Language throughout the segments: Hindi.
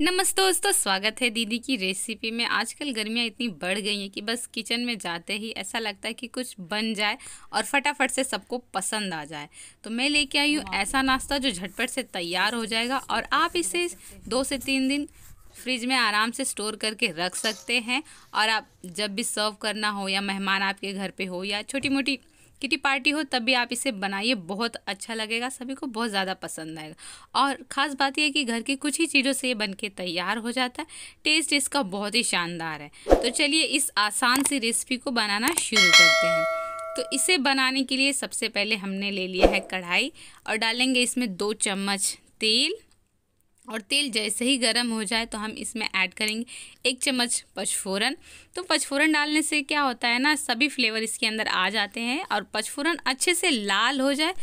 नमस्ते दोस्तों स्वागत है दीदी की रेसिपी में आजकल गर्मियाँ इतनी बढ़ गई हैं कि बस किचन में जाते ही ऐसा लगता है कि कुछ बन जाए और फटाफट से सबको पसंद आ जाए तो मैं लेके आई हूँ ऐसा नाश्ता जो झटपट से तैयार हो जाएगा और आप इसे दो से तीन दिन फ्रिज में आराम से स्टोर करके रख सकते हैं और आप जब भी सर्व करना हो या मेहमान आपके घर पर हो या छोटी मोटी किटी पार्टी हो तब भी आप इसे बनाइए बहुत अच्छा लगेगा सभी को बहुत ज़्यादा पसंद आएगा और ख़ास बात यह कि घर की कुछ ही चीज़ों से ये बन के तैयार हो जाता है टेस्ट इसका बहुत ही शानदार है तो चलिए इस आसान सी रेसिपी को बनाना शुरू करते हैं तो इसे बनाने के लिए सबसे पहले हमने ले लिया है कढ़ाई और डालेंगे इसमें दो चम्मच तेल और तेल जैसे ही गर्म हो जाए तो हम इसमें ऐड करेंगे एक चम्मच पचफोरन तो पचफोरन डालने से क्या होता है ना सभी फ्लेवर इसके अंदर आ जाते हैं और पचफोरन अच्छे से लाल हो जाए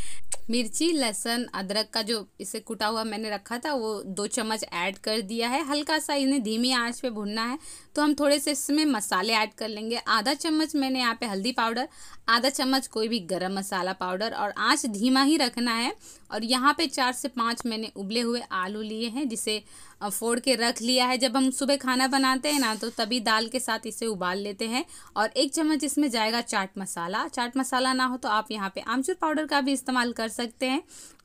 मिर्ची लहसुन अदरक का जो इसे कुटा हुआ मैंने रखा था वो दो चम्मच ऐड कर दिया है हल्का सा इन्हें धीमी आंच पे भुनना है तो हम थोड़े से इसमें मसाले ऐड कर लेंगे आधा चम्मच मैंने यहाँ पे हल्दी पाउडर आधा चम्मच कोई भी गरम मसाला पाउडर और आँच धीमा ही रखना है और यहाँ पे चार से पाँच मैंने उबले हुए आलू लिए हैं जिसे फोड़ के रख लिया है जब हम सुबह खाना बनाते हैं ना तो तभी दाल के साथ इसे उबाल लेते हैं और एक चम्मच इसमें जाएगा चाट मसाला चाट मसाला ना हो तो आप यहाँ पे आमचूर पाउडर का भी इस्तेमाल कर सकते हैं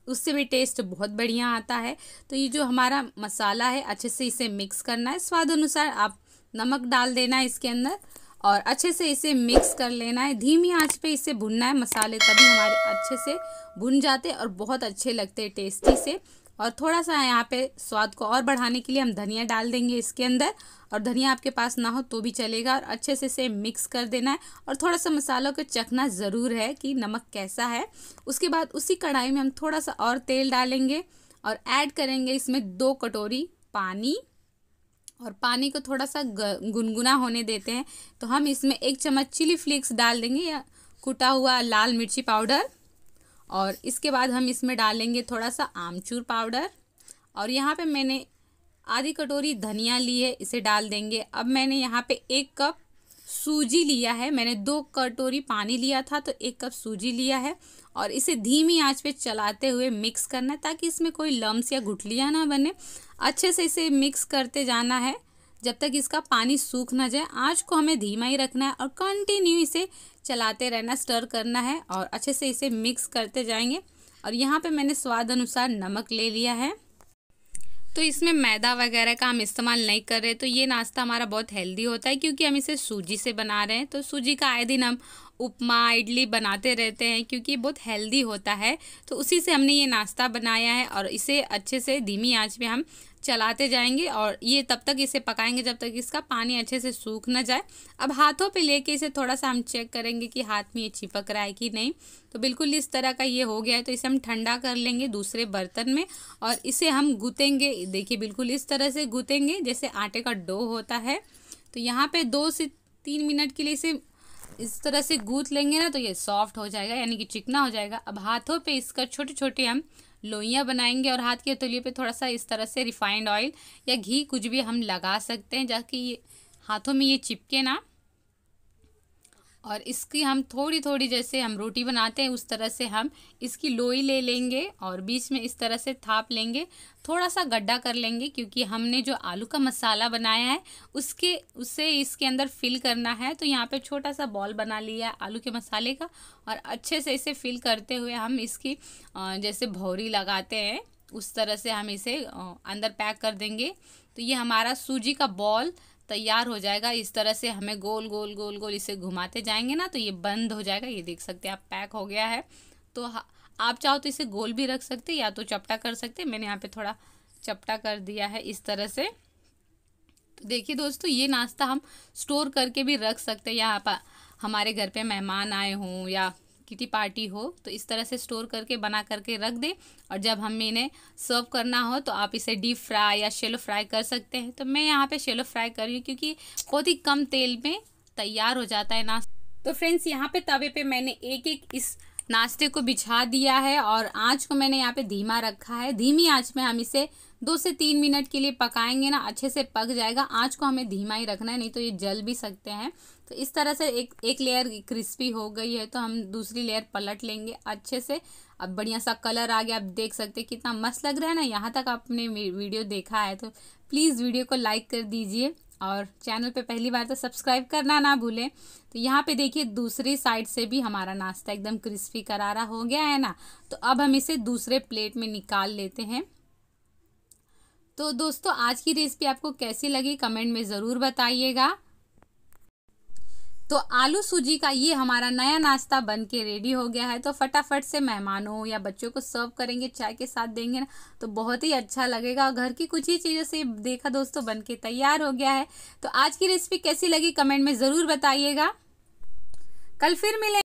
उससे भी टेस्ट बहुत बढ़िया आता है तो ये जो हमारा मसाला है अच्छे से इसे मिक्स करना है स्वाद अनुसार आप नमक डाल देना है इसके अंदर और अच्छे से इसे मिक्स कर लेना है धीमी आंच पे इसे भुनना है मसाले तभी हमारे अच्छे से भुन जाते और बहुत अच्छे लगते हैं टेस्टी से और थोड़ा सा यहाँ पे स्वाद को और बढ़ाने के लिए हम धनिया डाल देंगे इसके अंदर और धनिया आपके पास ना हो तो भी चलेगा और अच्छे से इसे मिक्स कर देना है और थोड़ा सा मसालों को चखना ज़रूर है कि नमक कैसा है उसके बाद उसी कढ़ाई में हम थोड़ा सा और तेल डालेंगे और ऐड करेंगे इसमें दो कटोरी पानी और पानी को थोड़ा सा गुनगुना होने देते हैं तो हम इसमें एक चम्मच चिली फ्लेक्स डाल देंगे या कुटा हुआ लाल मिर्ची पाउडर और इसके बाद हम इसमें डालेंगे थोड़ा सा आमचूर पाउडर और यहाँ पे मैंने आधी कटोरी धनिया ली है इसे डाल देंगे अब मैंने यहाँ पे एक कप सूजी लिया है मैंने दो कटोरी पानी लिया था तो एक कप सूजी लिया है और इसे धीमी आंच पे चलाते हुए मिक्स करना है ताकि इसमें कोई लम्स या गुठलियाँ ना बने अच्छे से इसे मिक्स करते जाना है जब तक इसका पानी सूख ना जाए आंच को हमें धीमा ही रखना है और कंटिन्यू इसे चलाते रहना स्टर करना है और अच्छे से इसे मिक्स करते जाएंगे और यहाँ पे मैंने स्वाद अनुसार नमक ले लिया है तो इसमें मैदा वगैरह का हम इस्तेमाल नहीं कर रहे तो ये नाश्ता हमारा बहुत हेल्दी होता है क्योंकि हम इसे सूजी से बना रहे हैं तो सूजी का आए दिन हम उपमा इडली बनाते रहते हैं क्योंकि बहुत हेल्दी होता है तो उसी से हमने ये नाश्ता बनाया है और इसे अच्छे से धीमी आंच पे हम चलाते जाएंगे और ये तब तक इसे पकाएंगे जब तक इसका पानी अच्छे से सूख ना जाए अब हाथों पे लेके इसे थोड़ा सा हम चेक करेंगे कि हाथ में ये चिपक रहा है कि नहीं तो बिल्कुल इस तरह का ये हो गया है तो इसे हम ठंडा कर लेंगे दूसरे बर्तन में और इसे हम गूँतेंगे देखिए बिल्कुल इस तरह से गूँतेंगे जैसे आटे का डो होता है तो यहाँ पर दो से तीन मिनट के लिए इसे इस तरह से गूथ लेंगे ना तो ये सॉफ्ट हो जाएगा यानी कि चिकना हो जाएगा अब हाथों पे इसका छोटे छोटे हम लोइयाँ बनाएंगे और हाथ की हथोलियों पे थोड़ा सा इस तरह से रिफाइंड ऑयल या घी कुछ भी हम लगा सकते हैं जाकि ये हाथों में ये चिपके ना और इसकी हम थोड़ी थोड़ी जैसे हम रोटी बनाते हैं उस तरह से हम इसकी लोई ले लेंगे और बीच में इस तरह से थाप लेंगे थोड़ा सा गड्ढा कर लेंगे क्योंकि हमने जो आलू का मसाला बनाया है उसके उससे इसके अंदर फिल करना है तो यहाँ पे छोटा सा बॉल बना लिया है आलू के मसाले का और अच्छे से इसे फिल करते हुए हम इसकी जैसे भौरी लगाते हैं उस तरह से हम इसे अंदर पैक कर देंगे तो ये हमारा सूजी का बॉल तैयार हो जाएगा इस तरह से हमें गोल गोल गोल गोल इसे घुमाते जाएंगे ना तो ये बंद हो जाएगा ये देख सकते हैं आप पैक हो गया है तो आप चाहो तो इसे गोल भी रख सकते या तो चपटा कर सकते मैंने यहाँ पे थोड़ा चपटा कर दिया है इस तरह से तो देखिए दोस्तों ये नाश्ता हम स्टोर करके भी रख सकते हैं यहाँ पर हमारे घर पे मेहमान आए हों या किटी पार्टी हो तो इस तरह से स्टोर करके बना करके रख दें और जब हमें इन्हें सर्व करना हो तो आप इसे डीप फ्राई या शेलो फ्राई कर सकते हैं तो मैं यहाँ पे शेलो फ्राई कर रही हूँ क्योंकि बहुत ही कम तेल में तैयार हो जाता है नाश्ता तो फ्रेंड्स यहाँ पे तवे पे मैंने एक एक इस नाश्ते को बिछा दिया है और आँच को मैंने यहाँ पे धीमा रखा है धीमी आँच में हम इसे दो से तीन मिनट के लिए पकाएंगे ना अच्छे से पक जाएगा आँच को हमें धीमा ही रखना है नहीं तो ये जल भी सकते हैं तो इस तरह से एक एक लेयर क्रिस्पी हो गई है तो हम दूसरी लेयर पलट लेंगे अच्छे से अब बढ़िया सा कलर आ गया आप देख सकते कितना मस्त लग रहा है ना यहाँ तक आपने वीडियो देखा है तो प्लीज़ वीडियो को लाइक कर दीजिए और चैनल पे पहली बार तो सब्सक्राइब करना ना भूलें तो यहाँ पे देखिए दूसरी साइड से भी हमारा नाश्ता एकदम क्रिस्पी करारा हो गया है ना तो अब हम इसे दूसरे प्लेट में निकाल लेते हैं तो दोस्तों आज की रेसिपी आपको कैसी लगी कमेंट में ज़रूर बताइएगा तो आलू सूजी का ये हमारा नया नाश्ता बन के रेडी हो गया है तो फटाफट से मेहमानों या बच्चों को सर्व करेंगे चाय के साथ देंगे ना तो बहुत ही अच्छा लगेगा और घर की कुछ ही चीज़ों से देखा दोस्तों बन के तैयार हो गया है तो आज की रेसिपी कैसी लगी कमेंट में ज़रूर बताइएगा कल फिर मिलेंगे